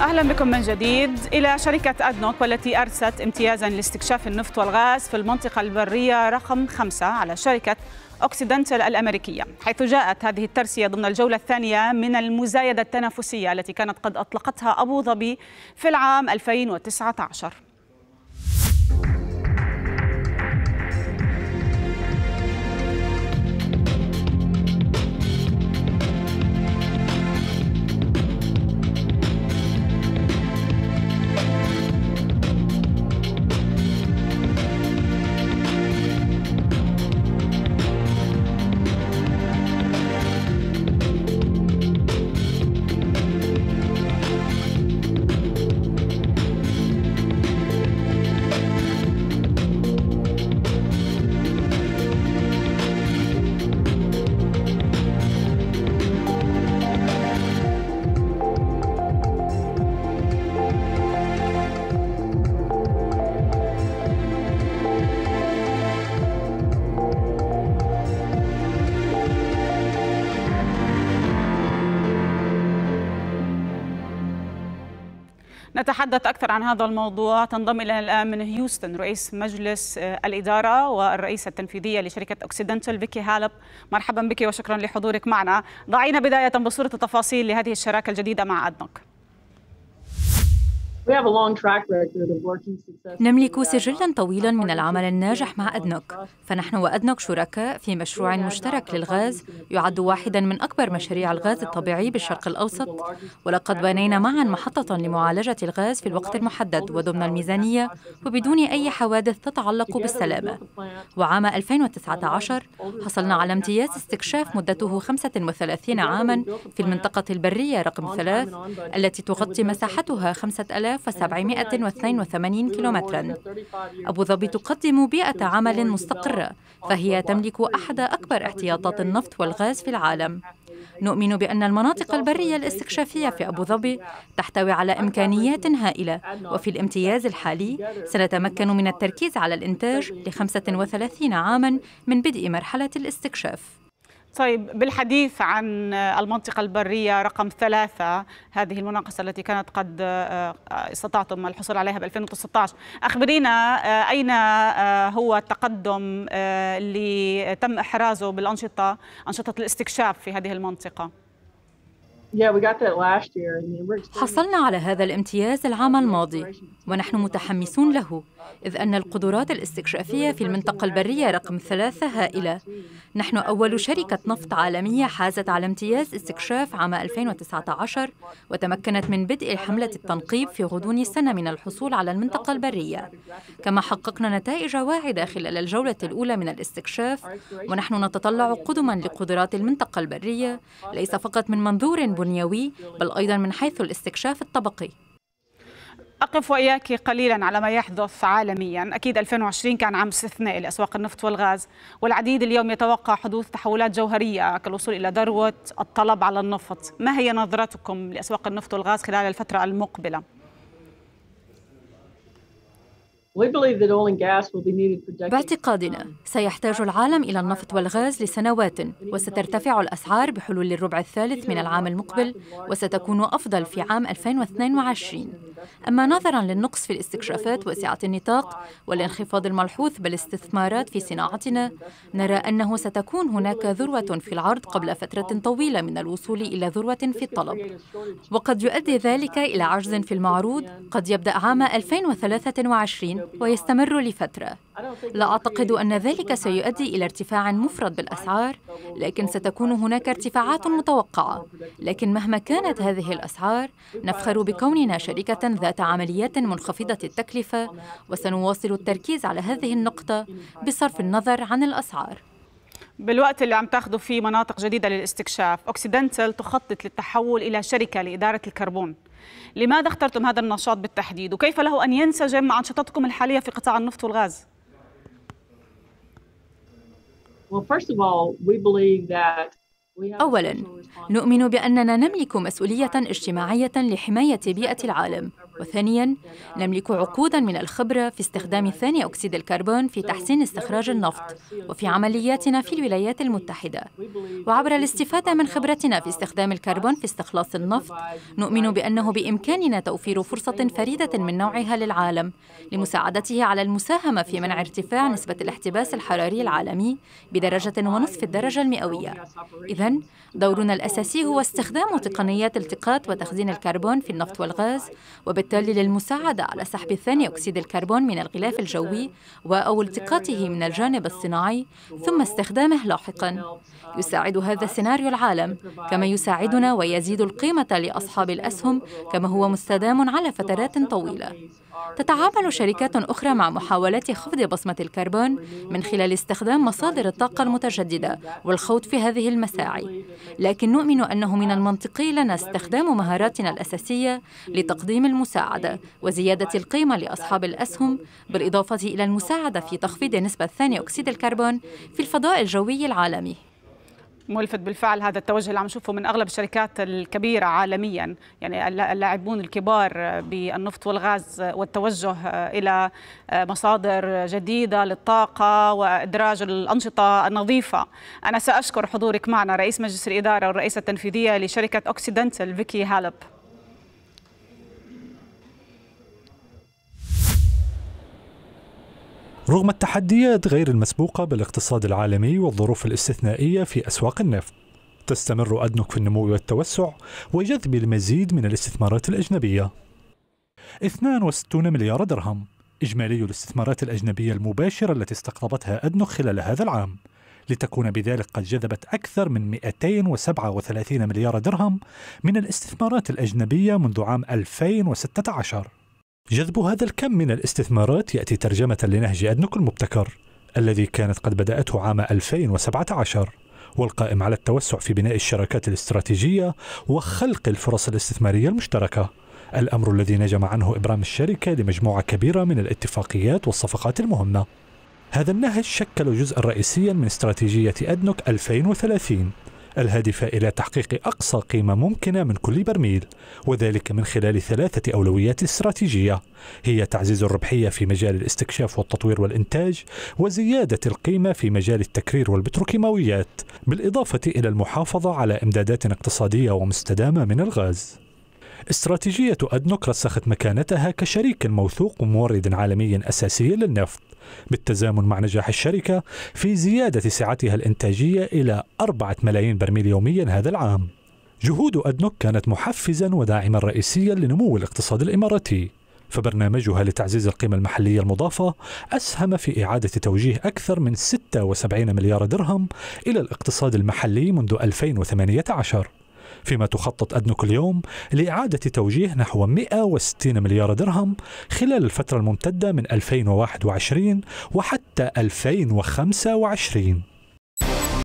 اهلا بكم من جديد الى شركه ادنوك والتي ارست امتيازا لاستكشاف النفط والغاز في المنطقه البريه رقم خمسه على شركه اوكسيدنتال الامريكيه، حيث جاءت هذه الترسيه ضمن الجوله الثانيه من المزايده التنافسيه التي كانت قد اطلقتها ابو ظبي في العام 2019. نتحدث أكثر عن هذا الموضوع تنضم إلى الآن من هيوستن رئيس مجلس آه، الإدارة والرئيسة التنفيذية لشركة أوكسيدنتال فيكي هالب مرحبا بك وشكرا لحضورك معنا ضعينا بداية بصورة التفاصيل لهذه الشراكة الجديدة مع أدنك نملك سجلا طويلا من العمل الناجح مع أدنوك فنحن وأدنوك شركاء في مشروع مشترك للغاز يعد واحدا من أكبر مشاريع الغاز الطبيعي بالشرق الأوسط ولقد بنينا معا محطة لمعالجة الغاز في الوقت المحدد وضمن الميزانية وبدون أي حوادث تتعلق بالسلامة وعام 2019 حصلنا على امتياز استكشاف مدته 35 عاما في المنطقة البرية رقم 3 التي تغطي مساحتها 5000 3782 كيلومترا أبو ظبي تقدم بيئة عمل مستقرة فهي تملك أحد أكبر احتياطات النفط والغاز في العالم نؤمن بأن المناطق البرية الاستكشافية في أبو ظبي تحتوي على إمكانيات هائلة وفي الامتياز الحالي سنتمكن من التركيز على الإنتاج لخمسة وثلاثين عاما من بدء مرحلة الاستكشاف طيب بالحديث عن المنطقة البرية رقم ثلاثة هذه المناقصة التي كانت قد آه، آه، استطعتم الحصول عليها ب 2019 أخبرينا آه، أين هو التقدم اللي تم إحرازه بالأنشطة أنشطة الاستكشاف في هذه المنطقة؟ حصلنا على هذا الامتياز العام الماضي ونحن متحمسون له إذ أن القدرات الاستكشافية في المنطقة البرية رقم ثلاثة هائلة نحن أول شركة نفط عالمية حازت على امتياز استكشاف عام 2019 وتمكنت من بدء حملة التنقيب في غضون سنة من الحصول على المنطقة البرية كما حققنا نتائج واعدة خلال الجولة الأولى من الاستكشاف ونحن نتطلع قدما لقدرات المنطقة البرية ليس فقط من منظور بنيوي بل أيضا من حيث الاستكشاف الطبقي أقف وإياك قليلا على ما يحدث عالميا أكيد 2020 كان عام استثنائي لأسواق النفط والغاز والعديد اليوم يتوقع حدوث تحولات جوهرية كالوصول إلى ذروة الطلب على النفط ما هي نظرتكم لأسواق النفط والغاز خلال الفترة المقبلة؟ باعتقادنا سيحتاج العالم إلى النفط والغاز لسنوات وسترتفع الأسعار بحلول الربع الثالث من العام المقبل وستكون أفضل في عام 2022 أما نظراً للنقص في الاستكشافات واسعة النطاق والانخفاض الملحوظ بالاستثمارات في صناعتنا نرى أنه ستكون هناك ذروة في العرض قبل فترة طويلة من الوصول إلى ذروة في الطلب وقد يؤدي ذلك إلى عجز في المعروض قد يبدأ عام 2023 ويستمر لفترة لا أعتقد أن ذلك سيؤدي إلى ارتفاع مفرط بالأسعار لكن ستكون هناك ارتفاعات متوقعة لكن مهما كانت هذه الأسعار نفخر بكوننا شركة ذات عمليات منخفضة التكلفة وسنواصل التركيز على هذه النقطة بصرف النظر عن الأسعار بالوقت اللي عم تاخذوا فيه مناطق جديدة للاستكشاف أوكسيدنتال تخطط للتحول إلى شركة لإدارة الكربون لماذا اخترتم هذا النشاط بالتحديد وكيف له أن ينسجم مع أنشطتكم الحالية في قطاع النفط والغاز؟ Well, first of all, we believe that اولا نؤمن باننا نملك مسؤوليه اجتماعيه لحمايه بيئه العالم وثانيا نملك عقودا من الخبره في استخدام ثاني اكسيد الكربون في تحسين استخراج النفط وفي عملياتنا في الولايات المتحده وعبر الاستفاده من خبرتنا في استخدام الكربون في استخلاص النفط نؤمن بانه بامكاننا توفير فرصه فريده من نوعها للعالم لمساعدته على المساهمه في منع ارتفاع نسبه الاحتباس الحراري العالمي بدرجه ونصف الدرجه المئويه اذا كمان دورنا الأساسي هو استخدام تقنيات التقاط وتخزين الكربون في النفط والغاز وبالتالي للمساعدة على سحب ثاني أكسيد الكربون من الغلاف الجوي أو التقاطه من الجانب الصناعي ثم استخدامه لاحقا يساعد هذا السيناريو العالم كما يساعدنا ويزيد القيمة لأصحاب الأسهم كما هو مستدام على فترات طويلة تتعامل شركات أخرى مع محاولات خفض بصمة الكربون من خلال استخدام مصادر الطاقة المتجددة والخوض في هذه المساعي لكن نؤمن أنه من المنطقي لنا استخدام مهاراتنا الأساسية لتقديم المساعدة وزيادة القيمة لأصحاب الأسهم بالإضافة إلى المساعدة في تخفيض نسبة ثاني أكسيد الكربون في الفضاء الجوي العالمي ملفت بالفعل هذا التوجه اللي عم نشوفه من اغلب الشركات الكبيره عالميا يعني اللاعبون الكبار بالنفط والغاز والتوجه الى مصادر جديده للطاقه وادراج الانشطه النظيفه انا ساشكر حضورك معنا رئيس مجلس الاداره والرئيسه التنفيذيه لشركه اوكسيدنتال فيكي هالب رغم التحديات غير المسبوقة بالاقتصاد العالمي والظروف الاستثنائية في أسواق النفط تستمر أدنوك في النمو والتوسع وجذب المزيد من الاستثمارات الأجنبية 62 مليار درهم إجمالي الاستثمارات الأجنبية المباشرة التي استقطبتها أدنوك خلال هذا العام لتكون بذلك قد جذبت أكثر من 237 مليار درهم من الاستثمارات الأجنبية منذ عام 2016 جذب هذا الكم من الاستثمارات يأتي ترجمة لنهج أدنك المبتكر الذي كانت قد بدأته عام 2017 والقائم على التوسع في بناء الشراكات الاستراتيجية وخلق الفرص الاستثمارية المشتركة الأمر الذي نجم عنه إبرام الشركة لمجموعة كبيرة من الاتفاقيات والصفقات المهمة هذا النهج شكل جزءا رئيسيا من استراتيجية أدنك 2030 الهادفة إلى تحقيق أقصى قيمة ممكنة من كل برميل وذلك من خلال ثلاثة أولويات استراتيجية هي تعزيز الربحية في مجال الاستكشاف والتطوير والإنتاج وزيادة القيمة في مجال التكرير والبتروكيماويات بالإضافة إلى المحافظة على إمدادات اقتصادية ومستدامة من الغاز استراتيجية أدنوك رسخت مكانتها كشريك موثوق ومورد عالمي أساسي للنفط بالتزامن مع نجاح الشركة في زيادة سعتها الإنتاجية إلى 4 ملايين برميل يوميا هذا العام جهود أدنوك كانت محفزا وداعما رئيسيا لنمو الاقتصاد الإماراتي فبرنامجها لتعزيز القيمة المحلية المضافة أسهم في إعادة توجيه أكثر من 76 مليار درهم إلى الاقتصاد المحلي منذ 2018 فيما تخطط أدنك اليوم لإعادة توجيه نحو 160 مليار درهم خلال الفترة الممتدة من 2021 وحتى 2025